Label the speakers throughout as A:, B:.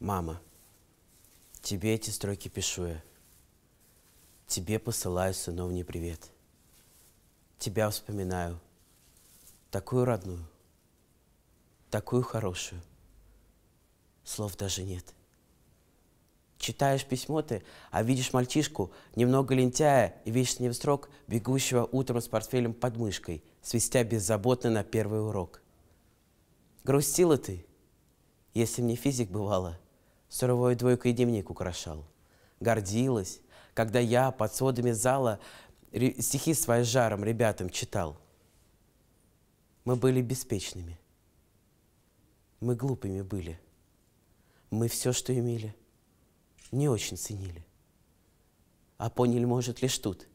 A: Мама, тебе эти строки пишу я. Тебе посылаю сыновний привет. Тебя вспоминаю. Такую родную, такую хорошую. Слов даже нет. Читаешь письмо ты, а видишь мальчишку, немного лентяя и весь не в срок, бегущего утром с портфелем под мышкой, свистя беззаботно на первый урок. Грустила ты, если мне физик бывало – Суровой двойкой дневник украшал. Гордилась, когда я под сводами зала стихи свои жаром ребятам читал. Мы были беспечными. Мы глупыми были. Мы все, что имели, не очень ценили. А поняли, может, лишь тут,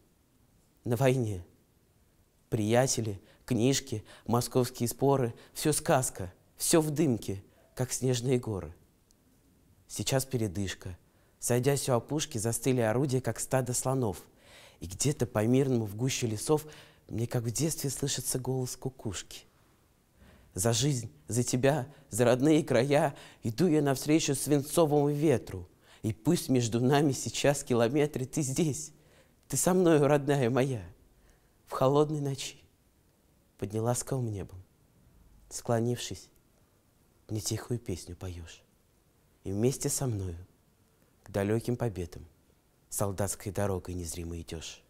A: на войне. Приятели, книжки, московские споры, все сказка, все в дымке, как снежные горы – Сейчас передышка. Сойдясь у опушки, застыли орудия, как стадо слонов. И где-то по мирному в гуще лесов мне, как в детстве, слышится голос кукушки. За жизнь, за тебя, за родные края Иду я навстречу свинцовому ветру. И пусть между нами сейчас километры ты здесь, Ты со мною, родная моя, в холодной ночи под неласковым небом, склонившись, мне тихую песню поешь и вместе со мною к далеким победам солдатской дорогой незримо идешь.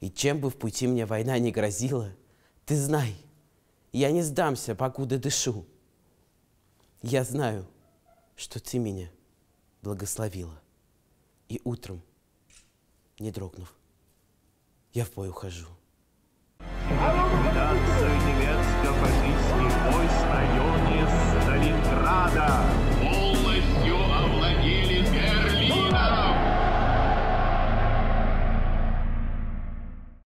A: И чем бы в пути мне война не грозила, ты знай, я не сдамся, покуда дышу. Я знаю, что ты меня благословила. И утром, не дрогнув, я в бой ухожу. Танцуй,